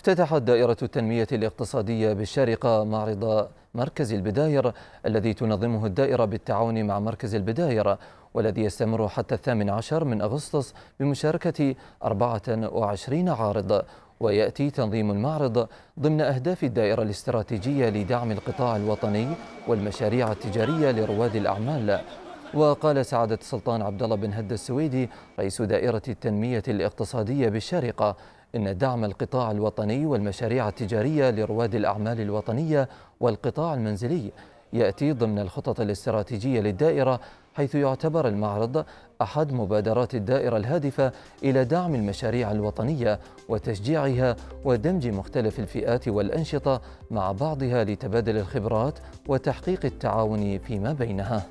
افتتحت دائرة التنمية الاقتصادية بالشارقة معرض مركز البداير الذي تنظمه الدائرة بالتعاون مع مركز البداير والذي يستمر حتى الثامن عشر من أغسطس بمشاركة 24 عارض ويأتي تنظيم المعرض ضمن أهداف الدائرة الاستراتيجية لدعم القطاع الوطني والمشاريع التجارية لرواد الأعمال وقال سعادة السلطان عبد الله بن هد السويدي رئيس دائرة التنمية الاقتصادية بالشارقة إن دعم القطاع الوطني والمشاريع التجارية لرواد الأعمال الوطنية والقطاع المنزلي يأتي ضمن الخطط الاستراتيجية للدائرة حيث يعتبر المعرض أحد مبادرات الدائرة الهادفة إلى دعم المشاريع الوطنية وتشجيعها ودمج مختلف الفئات والأنشطة مع بعضها لتبادل الخبرات وتحقيق التعاون فيما بينها